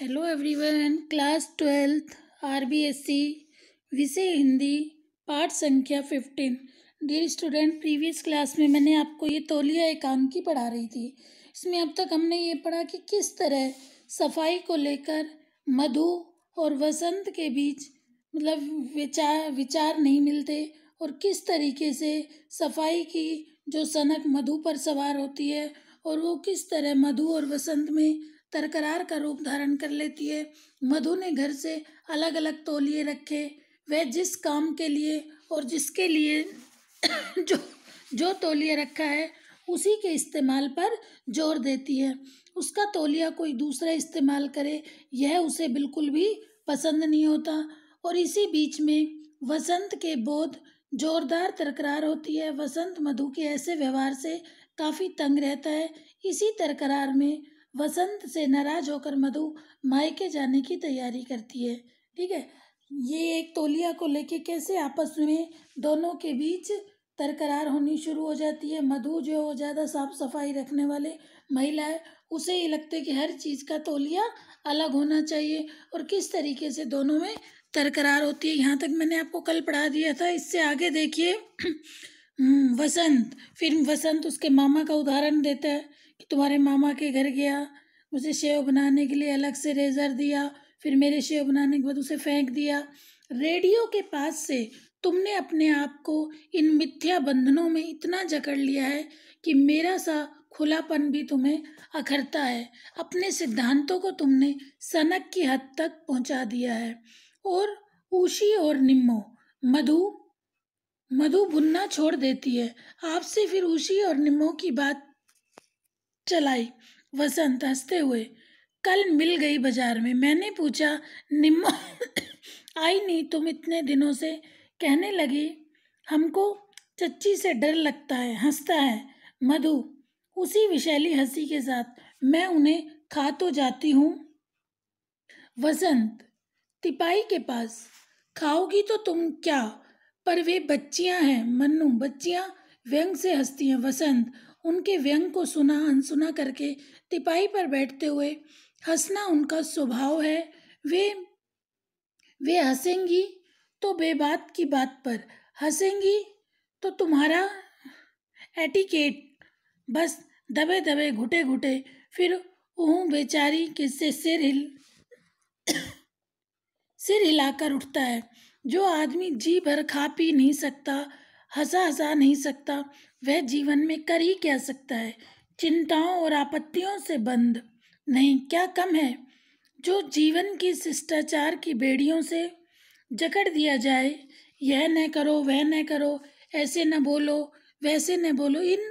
Hello everyone class twelfth RBSC विषय हिंदी पाठ संख्या fifteen dear student previous class में मैंने आपको ये तोलिया एकांकी पढ़ा रही थी इसमें अब तक हमने ये पढ़ा कि किस तरह सफाई को लेकर मधु और वसंत के बीच मतलब विचार विचार नहीं मिलते और किस तरीके से सफाई की जो सनक मधु पर सवार होती है और वो किस तरह मधु और वसंत में तरकरार का रूप धारण कर लेती है मधु ने घर से अलग अलग तोलिए रखे वह जिस काम के लिए और जिसके लिए जो जो तोलिए रखा है उसी के इस्तेमाल पर जोर देती है उसका तोलिया कोई दूसरा इस्तेमाल करे यह उसे बिल्कुल भी पसंद नहीं होता और इसी बीच में वसंत के बोध जोरदार तरकरार होती है वसंत मधु के ऐसे व्यवहार से काफ़ी तंग रहता है इसी तरकरार में वसंत से नाराज होकर मधु मायके जाने की तैयारी करती है ठीक है ये एक तोलिया को लेके कैसे आपस में दोनों के बीच तरकरार होनी शुरू हो जाती है मधु जो वो ज़्यादा साफ सफाई रखने वाले महिला है उसे ये लगता है कि हर चीज़ का तोलिया अलग होना चाहिए और किस तरीके से दोनों में तरकरार होती है यहाँ तक मैंने आपको कल पढ़ा दिया था इससे आगे देखिए हम्म, वसंत फिर वसंत उसके मामा का उदाहरण देता है कि तुम्हारे मामा के घर गया उसे शेव बनाने के लिए अलग से रेज़र दिया फिर मेरे शेव बनाने के बाद उसे फेंक दिया रेडियो के पास से तुमने अपने आप को इन मिथ्या बंधनों में इतना जकड़ लिया है कि मेरा सा खुलापन भी तुम्हें अखरता है अपने सिद्धांतों को तुमने सनक की हद तक पहुंचा दिया है और ऊशी और निम्मो मधु मधु भुनना छोड़ देती है आपसे फिर ऊशी और निम्मो की बात चलाई वसंत हंसते हुए कल मिल गई बाजार में मैंने पूछा निम्मो आई नहीं तुम इतने दिनों से कहने लगी हमको चच्ची से डर लगता है हंसता है मधु उसी विशैली हंसी के साथ मैं उन्हें खा तो जाती हूँ वसंत तिपाही के पास खाओगी तो तुम क्या पर वे बच्चियाँ हैं मन्नू बच्चियाँ व्यंग से हंसती हैं वसंत उनके व्यंग को सुना अनसुना करके तिपाही पर बैठते हुए हंसना उनका स्वभाव है वे वे हंसेंगी तो बेबात की बात पर हंसेंगी तो तुम्हारा एटिकेट बस दबे दबे घुटे घुटे फिर ऊ बेचारी किससे सिर हिल सिर हिलाकर उठता है जो आदमी जी भर खा पी नहीं सकता हंसा हंसा नहीं सकता वह जीवन में कर ही क्या सकता है चिंताओं और आपत्तियों से बंद नहीं क्या कम है जो जीवन की शिष्टाचार की बेड़ियों से जकड़ दिया जाए यह न करो वह न करो ऐसे न बोलो वैसे न बोलो इन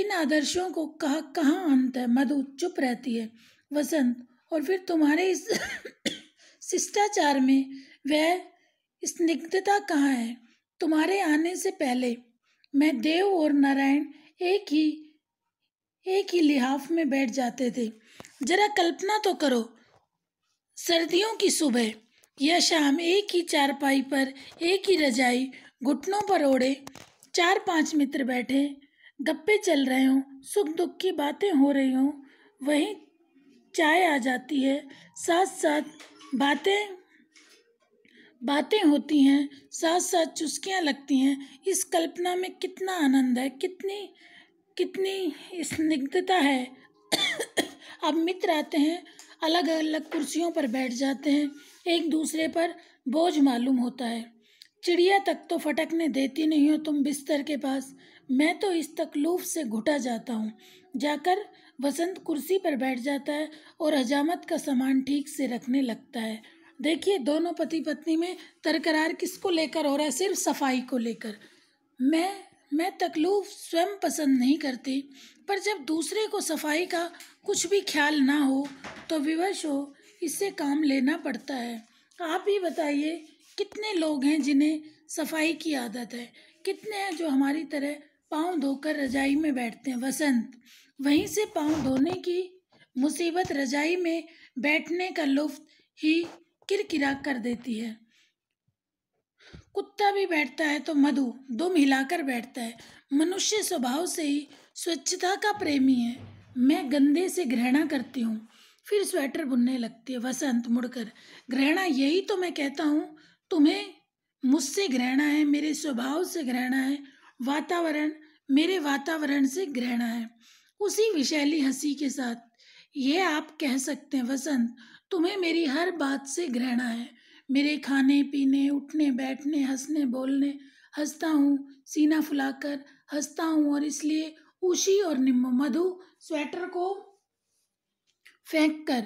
इन आदर्शों को कहा कहाँ अंत है मधु चुप रहती है वसंत और फिर तुम्हारे इस शिष्टाचार में वह स्निग्धता कहाँ है तुम्हारे आने से पहले मैं देव और नारायण एक ही एक ही लिहाफ में बैठ जाते थे जरा कल्पना तो करो सर्दियों की सुबह या शाम एक ही चारपाई पर एक ही रजाई घुटनों पर ओढ़े चार पांच मित्र बैठे गप्पे चल रहे हों सुख दुख की बातें हो रही हों वहीं चाय आ जाती है साथ साथ बातें बातें होती हैं साथ साथ चुस्कियाँ लगती हैं इस कल्पना में कितना आनंद है कितनी कितनी स्निग्धता है अब मित्र आते हैं अलग अलग कुर्सियों पर बैठ जाते हैं एक दूसरे पर बोझ मालूम होता है चिड़िया तक तो फटकने देती नहीं हो तुम बिस्तर के पास मैं तो इस तकलूफ से घुटा जाता हूँ जाकर वसंत कुर्सी पर बैठ जाता है और हजामत का सामान ठीक से रखने लगता है देखिए दोनों पति पत्नी में तरकरार किसको लेकर हो रहा है सिर्फ सफाई को लेकर मैं मैं तकलूफ स्वयं पसंद नहीं करती पर जब दूसरे को सफाई का कुछ भी ख्याल ना हो तो विवश हो इससे काम लेना पड़ता है आप ही बताइए कितने लोग हैं जिन्हें सफाई की आदत है कितने हैं जो हमारी तरह पाँव धोकर रजाई में बैठते हैं वसंत वहीं से पाँव धोने की मुसीबत रजाई में बैठने का लुफ्त ही किरकिरा कर देती है कुत्ता भी बैठता है तो मधु दो मिलाकर बैठता है मनुष्य स्वभाव से ही स्वच्छता का प्रेमी है मैं गंदे से घृणा करती हूँ फिर स्वेटर बुनने लगती है वसंत मुड़कर घृणा यही तो मैं कहता हूँ तुम्हें मुझसे घृणा है मेरे स्वभाव से घृणा है वातावरण मेरे वातावरण से घृणा है उसी विशैली हंसी के साथ ये आप कह सकते हैं वसंत तुम्हें मेरी हर बात से घृणा है मेरे खाने पीने उठने बैठने हंसने बोलने हंसता हूँ सीना फुलाकर हंसता हूँ और इसलिए उशी और निम्बू मधु स्वेटर को फेंक कर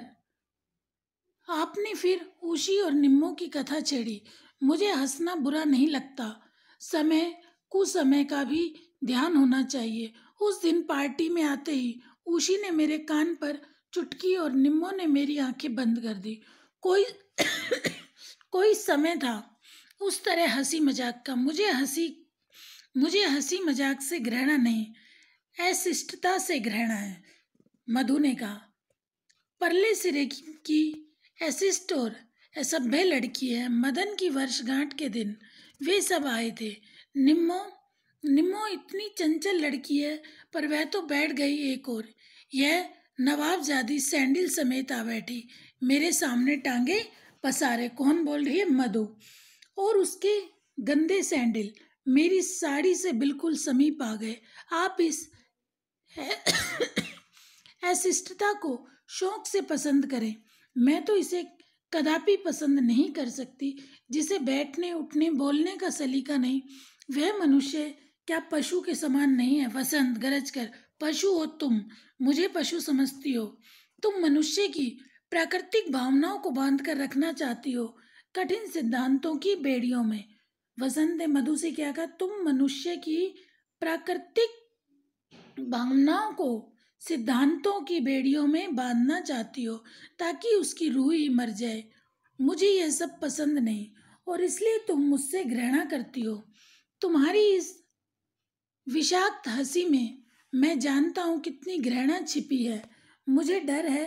आपने फिर उशी और निम्बू की कथा छेड़ी मुझे हंसना बुरा नहीं लगता समय कुसमय का भी ध्यान होना चाहिए उस दिन पार्टी में आते ही उशी ने मेरे कान पर चुटकी और निम्मो ने मेरी आंखें बंद कर दी कोई कोई समय था उस तरह हंसी मजाक का मुझे हंसी मुझे हंसी मजाक से घृणा नहीं अशिष्टता से घृणा है मधु ने कहा परले सिरे की अशिष्ट और असभ्य लड़की है मदन की वर्षगांठ के दिन वे सब आए थे निम्मो निम्मो इतनी चंचल लड़की है पर वह तो बैठ गई एक और यह नवाबजादी सैंडल समेत आ बैठी मेरे सामने टांगे पसारे कौन बोल रही है मधु और उसके गंदे सैंडल मेरी साड़ी से बिल्कुल समीप आ गए आप इस अशिष्टता को शौक से पसंद करें मैं तो इसे कदापि पसंद नहीं कर सकती जिसे बैठने उठने बोलने का सलीका नहीं वह मनुष्य क्या पशु के समान नहीं है वसंत गरज कर पशु हो तुम मुझे पशु समझती हो तुम मनुष्य की प्राकृतिक भावनाओं को बांध कर रखना चाहती हो कठिन सिद्धांतों की बेड़ियों में वसंत ने मधु से क्या कहा तुम मनुष्य की प्राकृतिक भावनाओं को सिद्धांतों की बेड़ियों में बांधना चाहती हो ताकि उसकी रूह ही मर जाए मुझे यह सब पसंद नहीं और इसलिए तुम मुझसे घृणा करती हो तुम्हारी इस विषाक्त हंसी में मैं जानता हूँ कितनी घृणा छिपी है मुझे डर है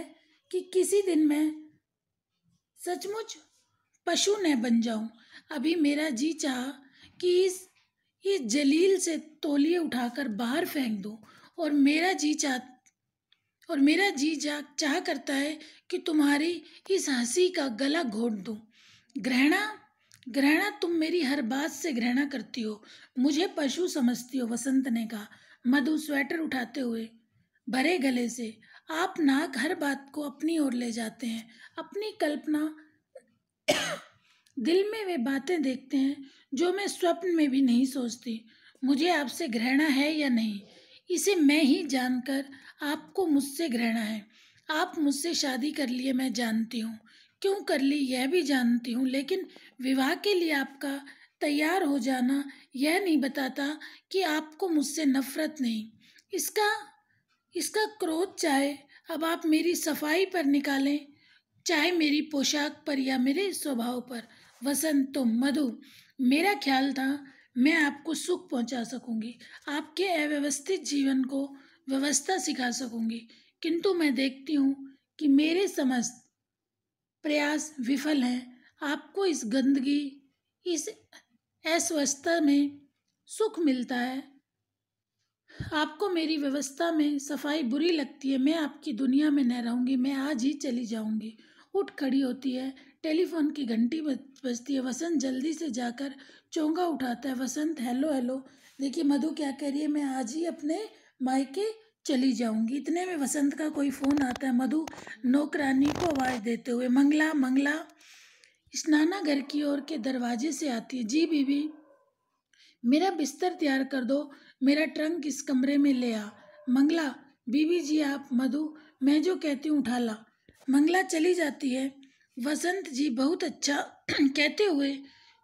कि किसी दिन मैं सचमुच पशु न बन जाऊं अभी मेरा जी चाह कि इस इस जलील से तोलिए उठाकर बाहर फेंक दो और मेरा जी चाह और मेरा जी जा चाह करता है कि तुम्हारी इस हंसी का गला घोट दूँ ग्रहणा घृणा तुम मेरी हर बात से घृणा करती हो मुझे पशु समझती हो वसंत ने कहा मधु स्वेटर उठाते हुए भरे गले से आप नाक हर बात को अपनी ओर ले जाते हैं अपनी कल्पना दिल में वे बातें देखते हैं जो मैं स्वप्न में भी नहीं सोचती मुझे आपसे घृणा है या नहीं इसे मैं ही जानकर आपको मुझसे घृणा है आप मुझसे शादी कर लिए मैं जानती हूँ क्यों कर ली यह भी जानती हूँ लेकिन विवाह के लिए आपका तैयार हो जाना यह नहीं बताता कि आपको मुझसे नफ़रत नहीं इसका इसका क्रोध चाहे अब आप मेरी सफाई पर निकालें चाहे मेरी पोशाक पर या मेरे स्वभाव पर वसंत तो मधु मेरा ख्याल था मैं आपको सुख पहुंचा सकूंगी आपके अव्यवस्थित जीवन को व्यवस्था सिखा सकूंगी किंतु मैं देखती हूँ कि मेरे समस्त प्रयास विफल हैं आपको इस गंदगी इस अस्वस्थता में सुख मिलता है आपको मेरी व्यवस्था में सफाई बुरी लगती है मैं आपकी दुनिया में न रहूँगी मैं आज ही चली जाऊँगी उठ खड़ी होती है टेलीफोन की घंटी बजती है वसंत जल्दी से जाकर चोंगा उठाता है वसंत हेलो हेलो देखिए मधु क्या कह रही है मैं आज ही अपने मायके चली जाऊंगी इतने में वसंत का कोई फ़ोन आता है मधु नौकरानी को आवाज़ देते हुए मंगला मंगला स्नानाघर की ओर के दरवाजे से आती है जी बीबी मेरा बिस्तर तैयार कर दो मेरा ट्रंक इस कमरे में ले आ मंगला बीबी जी आप मधु मैं जो कहती हूँ उठा ला मंगला चली जाती है वसंत जी बहुत अच्छा कहते हुए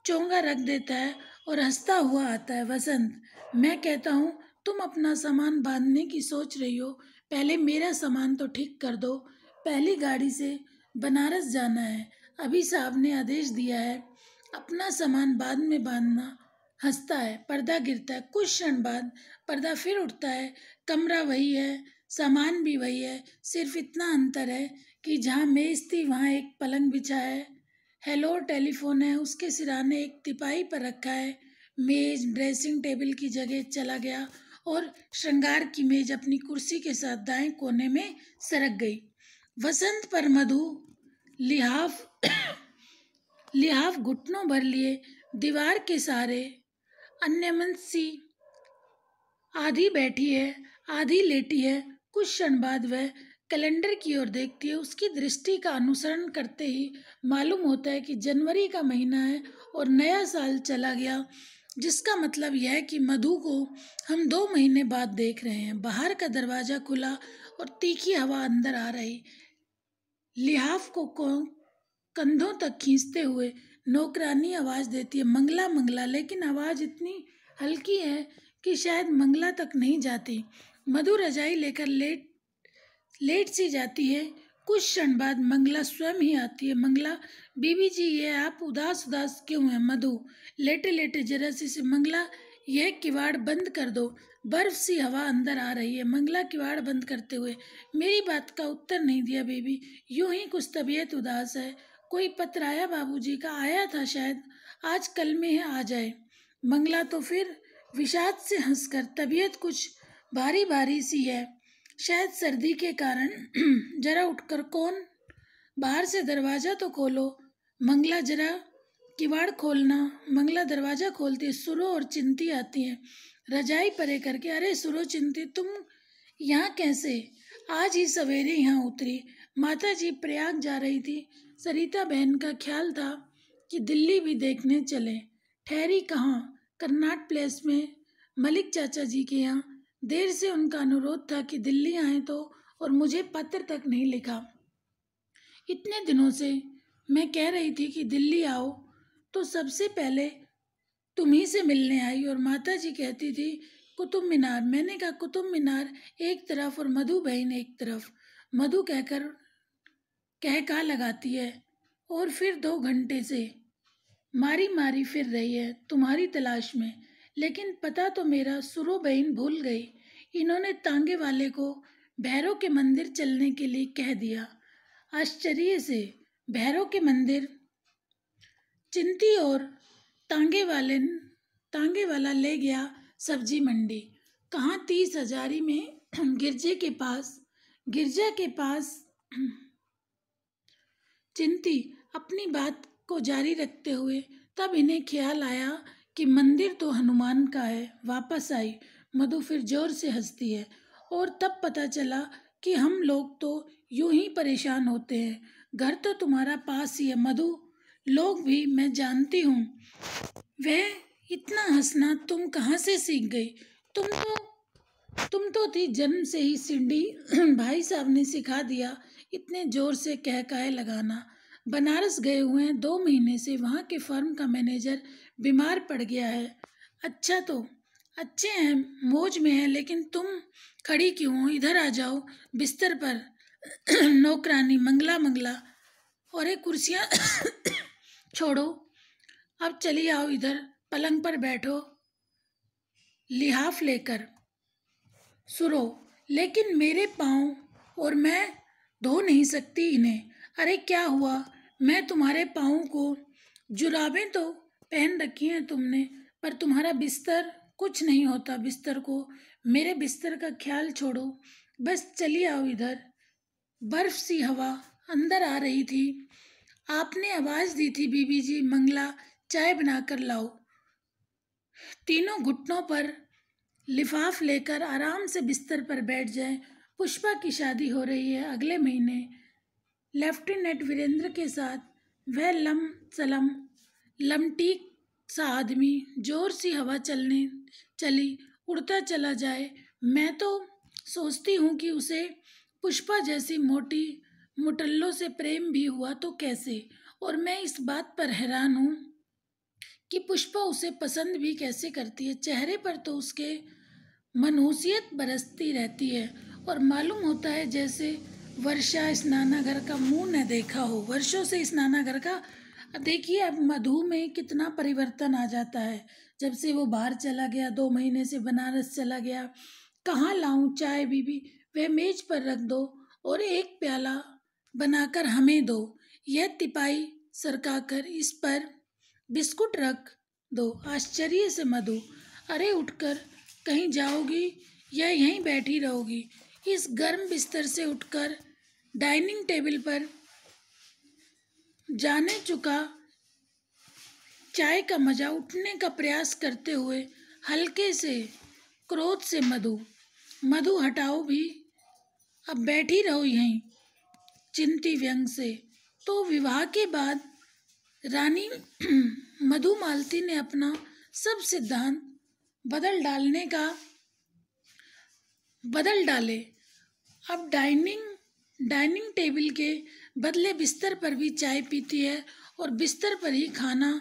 चोंगा रख देता है और हंसता हुआ आता है वसंत मैं कहता हूँ तुम अपना सामान बांधने की सोच रही हो पहले मेरा सामान तो ठीक कर दो पहली गाड़ी से बनारस जाना है अभी साहब ने आदेश दिया है अपना सामान बाद में बांधना हंसता है पर्दा गिरता है कुछ क्षण बाद पर्दा फिर उठता है कमरा वही है सामान भी वही है सिर्फ इतना अंतर है कि जहाँ मेज़ थी वहाँ एक पलंग बिछा है हेलो टेलीफोन है उसके सिराने एक तिपाही पर रखा है मेज़ ड्रेसिंग टेबल की जगह चला गया और श्रृंगार की मेज अपनी कुर्सी के साथ दाएं कोने में सरक गई वसंत पर मधु लिहाफ लिहाफ घुटनों भर लिए दीवार के सारे मन सी आधी बैठी है आधी लेटी है कुछ क्षण बाद वह कैलेंडर की ओर देखती है उसकी दृष्टि का अनुसरण करते ही मालूम होता है कि जनवरी का महीना है और नया साल चला गया जिसका मतलब यह है कि मधु को हम दो महीने बाद देख रहे हैं बाहर का दरवाज़ा खुला और तीखी हवा अंदर आ रही लिहाफ को कंधों तक खींचते हुए नौकरानी आवाज़ देती है मंगला मंगला लेकिन आवाज़ इतनी हल्की है कि शायद मंगला तक नहीं जाती मधु रजाई लेकर लेट लेट सी जाती है कुछ क्षण बाद मंगला स्वयं ही आती है मंगला बीबी जी ये आप उदास उदास क्यों हैं मधु लेटे लेटे जरा सी से मंगला यह किवाड़ बंद कर दो बर्फ सी हवा अंदर आ रही है मंगला किवाड़ बंद करते हुए मेरी बात का उत्तर नहीं दिया बेबी यूं ही कुछ तबीयत उदास है कोई पत्र आया बाबूजी का आया था शायद आज कल में है आ जाए मंगला तो फिर विषाद से हंसकर तबीयत कुछ भारी भारी सी है शायद सर्दी के कारण जरा उठकर कौन बाहर से दरवाज़ा तो खोलो मंगला जरा किवाड़ खोलना मंगला दरवाज़ा खोलती सुरो और चिंती आती है रजाई परे करके अरे सुरो चिंती तुम यहाँ कैसे आज ही सवेरे यहाँ उतरी माता जी प्रयाग जा रही थी सरिता बहन का ख्याल था कि दिल्ली भी देखने चले ठहरी कहाँ कर्नाट प्लेस में मलिक चाचा जी के यहाँ देर से उनका अनुरोध था कि दिल्ली आए तो और मुझे पत्र तक नहीं लिखा इतने दिनों से मैं कह रही थी कि दिल्ली आओ तो सबसे पहले तुम ही से मिलने आई और माता जी कहती थी कुतुब मीनार मैंने कहा कुतुब मीनार एक तरफ और मधु बहन एक तरफ मधु कहकर कह कहा लगाती है और फिर दो घंटे से मारी मारी फिर रही है तुम्हारी तलाश में लेकिन पता तो मेरा सुरो बहन भूल गई इन्होंने तांगे वाले को भैरव के मंदिर चलने के लिए कह दिया आश्चर्य से भैरों के मंदिर चिंती और तांगे वाले तांगे वाला ले गया सब्जी मंडी कहाँ तीस हजारी में गिरजे के पास गिरजा के पास चिंती अपनी बात को जारी रखते हुए तब इन्हें ख्याल आया कि मंदिर तो हनुमान का है वापस आई मधु फिर जोर से हंसती है और तब पता चला कि हम लोग तो यूं ही परेशान होते हैं घर तो तुम्हारा पास ही है मधु लोग भी मैं जानती हूँ वह इतना हंसना तुम कहाँ से सीख गई तुम तो तुम तो थी जन्म से ही सिंडी भाई साहब ने सिखा दिया इतने जोर से कहकाए लगाना बनारस गए हुए हैं दो महीने से वहाँ के फर्म का मैनेजर बीमार पड़ गया है अच्छा तो अच्छे हैं मौज में हैं लेकिन तुम खड़ी क्यों हो इधर आ जाओ बिस्तर पर नौकरानी मंगला मंगला और एक कुर्सियाँ छोड़ो अब चली आओ इधर पलंग पर बैठो लिहाफ लेकर सुरो लेकिन मेरे पाँव और मैं धो नहीं सकती इन्हें अरे क्या हुआ मैं तुम्हारे पाँव को जुराबें तो पहन रखी हैं तुमने पर तुम्हारा बिस्तर कुछ नहीं होता बिस्तर को मेरे बिस्तर का ख्याल छोड़ो बस चली आओ इधर बर्फ़ सी हवा अंदर आ रही थी आपने आवाज़ दी थी बीबी जी मंगला चाय बनाकर लाओ तीनों घुटनों पर लिफाफ लेकर आराम से बिस्तर पर बैठ जाएं पुष्पा की शादी हो रही है अगले महीने लेफ्टिनेंट वीरेंद्र के साथ वह लम सलम लमटीक सा आदमी जोर सी हवा चलने चली उड़ता चला जाए मैं तो सोचती हूँ कि उसे पुष्पा जैसी मोटी मुटल्लों से प्रेम भी हुआ तो कैसे और मैं इस बात पर हैरान हूँ कि पुष्पा उसे पसंद भी कैसे करती है चेहरे पर तो उसके मनहूसियत बरसती रहती है और मालूम होता है जैसे वर्षा स्नानाघर का मुंह न देखा हो वर्षों से स्नानाघर का देखिए अब मधु में कितना परिवर्तन आ जाता है जब से वो बाहर चला गया दो महीने से बनारस चला गया कहाँ लाऊं चाय बीबी वह मेज पर रख दो और एक प्याला बनाकर हमें दो यह तिपाई सरकाकर इस पर बिस्कुट रख दो आश्चर्य से मधु अरे उठकर कहीं जाओगी या यहीं बैठी रहोगी इस गर्म बिस्तर से उठकर डाइनिंग टेबल पर जाने चुका चाय का मजा उठने का प्रयास करते हुए हल्के से क्रोध से मधु मधु हटाओ भी अब बैठी रहो यहीं चिंती व्यंग से तो विवाह के बाद रानी मधुमालती ने अपना सब सिद्धांत बदल डालने का बदल डाले अब डाइनिंग डाइनिंग टेबल के बदले बिस्तर पर भी चाय पीती है और बिस्तर पर ही खाना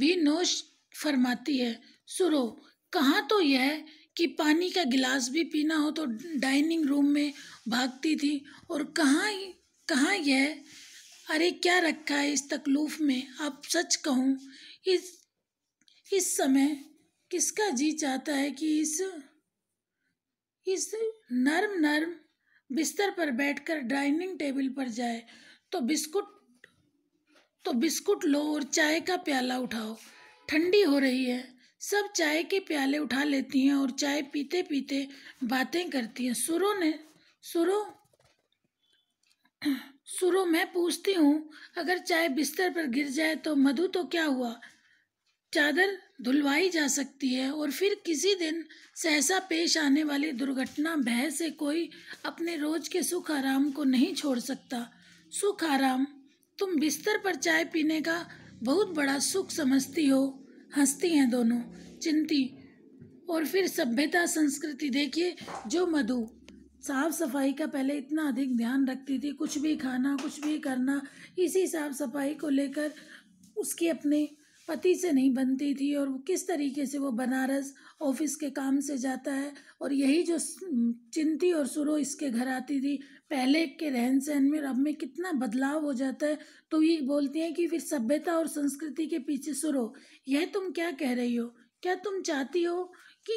भी नोश फरमाती है सुरो कहाँ तो यह कि पानी का गिलास भी पीना हो तो डाइनिंग रूम में भागती थी और कहाँ ही कहाँ यह अरे क्या रखा है इस तकलीफ़ में अब सच कहूँ इस इस समय किसका जी चाहता है कि इस इस नर्म नर्म बिस्तर पर बैठकर डाइनिंग टेबल पर जाए तो बिस्कुट तो बिस्कुट लो और चाय का प्याला उठाओ ठंडी हो रही है सब चाय के प्याले उठा लेती हैं और चाय पीते पीते बातें करती हैं सुरों ने सुरों सुरो मैं पूछती हूँ अगर चाय बिस्तर पर गिर जाए तो मधु तो क्या हुआ चादर धुलवाई जा सकती है और फिर किसी दिन सहसा पेश आने वाली दुर्घटना भय से कोई अपने रोज के सुख आराम को नहीं छोड़ सकता सुख आराम तुम बिस्तर पर चाय पीने का बहुत बड़ा सुख समझती हो हंसती हैं दोनों चिंती और फिर सभ्यता संस्कृति देखिए जो मधु साफ़ सफाई का पहले इतना अधिक ध्यान रखती थी कुछ भी खाना कुछ भी करना इसी साफ़ सफाई को लेकर उसकी अपने पति से नहीं बनती थी और किस तरीके से वो बनारस ऑफिस के काम से जाता है और यही जो चिंती और सुरो इसके घर आती थी पहले के रहन सहन में और अब में कितना बदलाव हो जाता है तो ये बोलती हैं कि फिर सभ्यता और संस्कृति के पीछे सुरो यह तुम क्या कह रही हो क्या तुम चाहती हो कि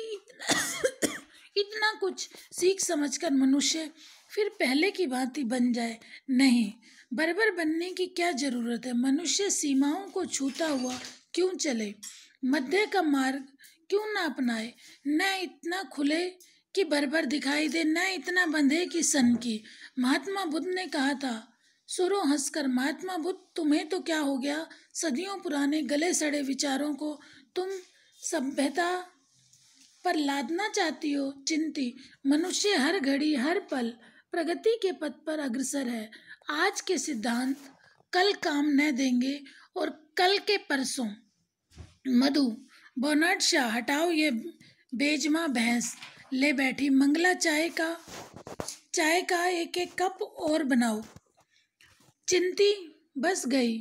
ना कुछ सीख समझकर मनुष्य फिर पहले की भांति बन जाए नहीं बर्बर बनने की क्या ज़रूरत है मनुष्य सीमाओं को छूता हुआ क्यों चले मध्य का मार्ग क्यों ना अपनाए न इतना खुले कि बर्बर दिखाई दे न इतना बंधे कि सन की महात्मा बुद्ध ने कहा था सुरो हंसकर महात्मा बुद्ध तुम्हें तो क्या हो गया सदियों पुराने गले सड़े विचारों को तुम सभ्यता पर लादना चाहती हो चिंती मनुष्य हर घड़ी हर पल प्रगति के पथ पर अग्रसर है आज के सिद्धांत कल काम न देंगे और कल के परसों मधु बोनाड शाह हटाओ ये बेजमा भैंस ले बैठी मंगला चाय का चाय का एक एक कप और बनाओ चिंती बस गई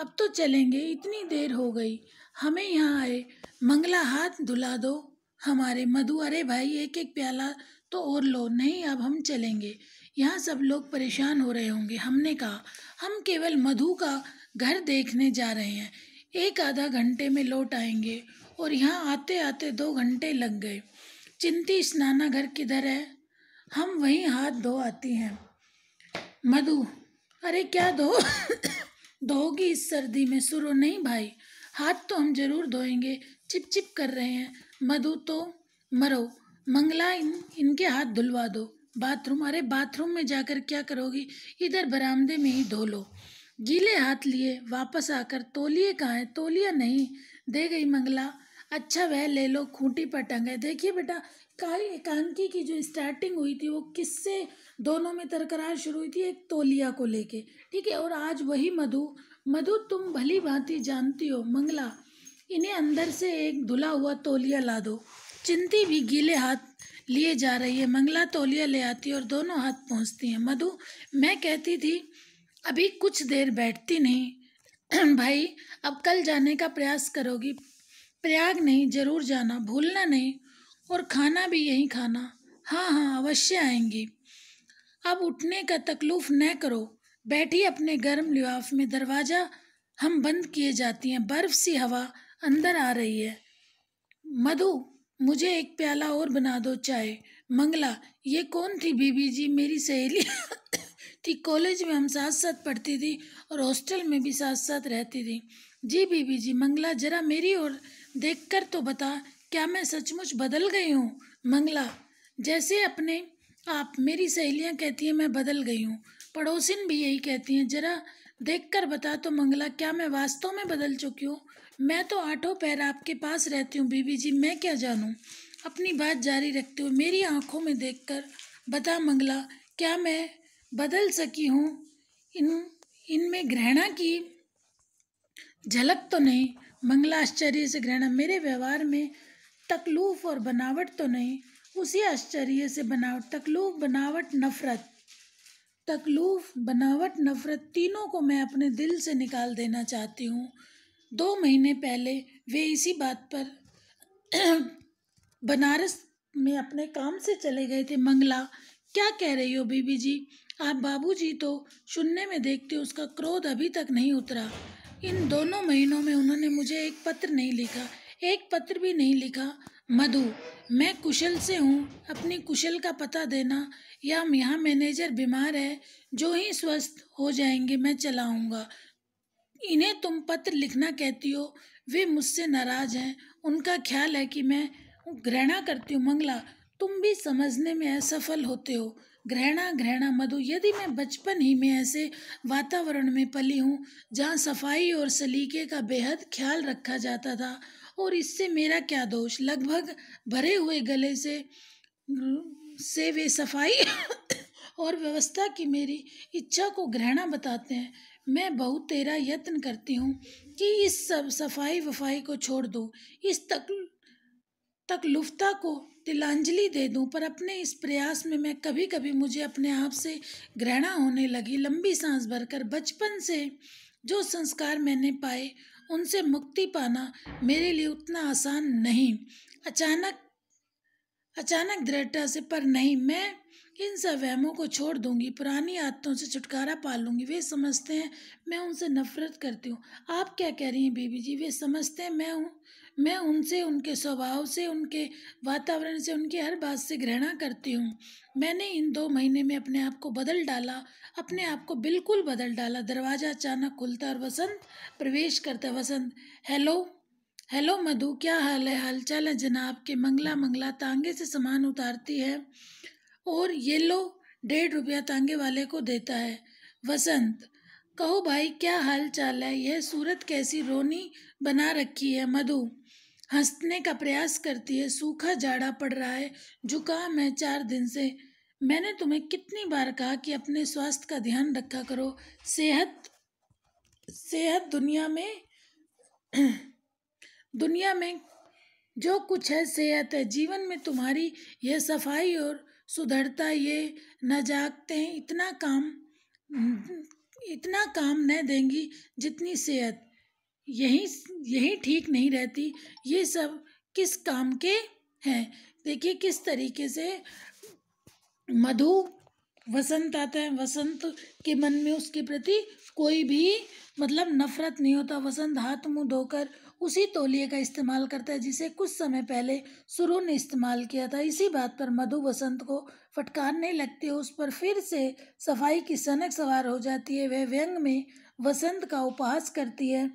अब तो चलेंगे इतनी देर हो गई हमें यहाँ आए मंगला हाथ धुला दो हमारे मधु अरे भाई एक एक प्याला तो और लो नहीं अब हम चलेंगे यहाँ सब लोग परेशान हो रहे होंगे हमने कहा हम केवल मधु का घर देखने जा रहे हैं एक आधा घंटे में लौट आएंगे और यहाँ आते आते दो घंटे लग गए चिंती स्नाना घर किधर है हम वहीं हाथ धो आती हैं मधु अरे क्या धो धोगी इस सर्दी में सुरो नहीं भाई हाथ तो हम जरूर धोएंगे चिप चिप कर रहे हैं मधु तो मरो मंगला इन इनके हाथ धुलवा दो बाथरूम अरे बाथरूम में जाकर क्या करोगी इधर बरामदे में ही धो लो गीले हाथ लिए वापस आकर तोलिए कहाँ है तोलिया नहीं दे गई मंगला अच्छा वह ले लो खूंटी पर टंगे देखिए बेटा काई एकांकी की जो स्टार्टिंग हुई थी वो किससे दोनों में तरकरार शुरू हुई थी एक तोलिया को लेके ठीक है और आज वही मधु मधु तुम भली भांति जानती हो मंगला इन्हें अंदर से एक धुला हुआ तौलिया ला दो चिंती भी गीले हाथ लिए जा रही है मंगला तौलिया ले आती है और दोनों हाथ पहुँचती हैं मधु मैं कहती थी अभी कुछ देर बैठती नहीं भाई अब कल जाने का प्रयास करोगी प्रयाग नहीं जरूर जाना भूलना नहीं और खाना भी यहीं खाना हाँ हाँ अवश्य आएंगी अब उठने का तकलीफ न करो बैठी अपने गर्म लिवाफ में दरवाज़ा हम बंद किए जाती हैं बर्फ़ सी हवा अंदर आ रही है मधु मुझे एक प्याला और बना दो चाय मंगला ये कौन थी बीबी जी मेरी सहेली थी कॉलेज में हम साथ साथ पढ़ती थी और हॉस्टल में भी साथ साथ रहती थी जी बीबी जी मंगला जरा मेरी ओर देख कर तो बता क्या मैं सचमुच बदल गई हूँ मंगला जैसे अपने आप मेरी सहेलियाँ कहती हैं मैं बदल गई हूँ पड़ोसिन भी यही कहती हैं जरा देख कर बता तो मंगला क्या मैं वास्तव में बदल चुकी हूँ मैं तो आठों पैर आपके पास रहती हूँ बीबी जी मैं क्या जानूँ अपनी बात जारी रखते हुए मेरी आंखों में देखकर बता मंगला क्या मैं बदल सकी हूँ इन इनमें घृणा की झलक तो नहीं मंगला आश्चर्य से घृणा मेरे व्यवहार में तकलूफ और बनावट तो नहीं उसी आश्चर्य से बनावट तकलूफ बनावट नफरत तकलूफ बनावट नफरत तीनों को मैं अपने दिल से निकाल देना चाहती हूँ दो महीने पहले वे इसी बात पर बनारस में अपने काम से चले गए थे मंगला क्या कह रही हो बीबी जी आप बाबूजी तो सुनने में देखते उसका क्रोध अभी तक नहीं उतरा इन दोनों महीनों में उन्होंने मुझे एक पत्र नहीं लिखा एक पत्र भी नहीं लिखा मधु मैं कुशल से हूँ अपनी कुशल का पता देना या यहाँ मैनेजर बीमार है जो ही स्वस्थ हो जाएंगे मैं चलाऊँगा इन्हें तुम पत्र लिखना कहती हो वे मुझसे नाराज हैं उनका ख्याल है कि मैं घृणा करती हूँ मंगला तुम भी समझने में असफल होते हो घृणा घृणा मधु यदि मैं बचपन ही में ऐसे वातावरण में पली हूँ जहाँ सफाई और सलीके का बेहद ख्याल रखा जाता था और इससे मेरा क्या दोष लगभग भरे हुए गले से से वे सफाई और व्यवस्था की मेरी इच्छा को घृणा बताते हैं मैं बहुत तेरा यत्न करती हूँ कि इस सब सफाई वफाई को छोड़ दूँ इस तक तकलुफ्ता को तिलांजलि दे दूं पर अपने इस प्रयास में मैं कभी कभी मुझे अपने आप से घृणा होने लगी लंबी सांस भरकर बचपन से जो संस्कार मैंने पाए उनसे मुक्ति पाना मेरे लिए उतना आसान नहीं अचानक अचानक दृढ़ता से पर नहीं मैं इन सब वहमों को छोड़ दूंगी पुरानी आदतों से छुटकारा पा लूँगी वे समझते हैं मैं उनसे नफरत करती हूँ आप क्या कह रही हैं बीबी जी वे समझते हैं मैं हूँ मैं उनसे उनके स्वभाव से उनके वातावरण से उनकी हर बात से घृणा करती हूँ मैंने इन दो महीने में अपने आप को बदल डाला अपने आप को बिल्कुल बदल डाला दरवाज़ा अचानक खुलता और वसंत प्रवेश करता वसंत हेलो हेलो मधु क्या हाल है हालचाल है जनाब के मंगला मंगला तांगे से सामान उतारती है और येलो डेढ़ रुपया तांगे वाले को देता है वसंत कहो भाई क्या हाल चाल है यह सूरत कैसी रोनी बना रखी है मधु हंसने का प्रयास करती है सूखा जाड़ा पड़ रहा है जुकाम है चार दिन से मैंने तुम्हें कितनी बार कहा कि अपने स्वास्थ्य का ध्यान रखा करो सेहत सेहत दुनिया में दुनिया में जो कुछ है सेहत है जीवन में तुम्हारी यह सफाई और सुधरता ये न जागते हैं इतना काम इतना काम न देंगी जितनी सेहत यही यही ठीक नहीं रहती ये सब किस काम के हैं देखिए किस तरीके से मधु वसंत आता है वसंत के मन में उसके प्रति कोई भी मतलब नफरत नहीं होता वसंत हाथ मुंह धोकर उसी तोलिए का इस्तेमाल करता है जिसे कुछ समय पहले सुरु ने इस्तेमाल किया था इसी बात पर मधु वसंत को फटकारने लगती है उस पर फिर से सफाई की सनक सवार हो जाती है वह व्यंग में वसंत का उपहास करती है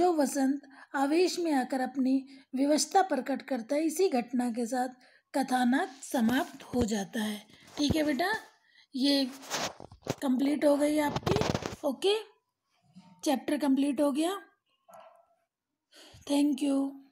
जो वसंत आवेश में आकर अपनी व्यवस्था प्रकट करता है इसी घटना के साथ कथानक समाप्त हो जाता है ठीक है बेटा ये कंप्लीट हो गई आपकी ओके चैप्टर कंप्लीट हो गया Thank you.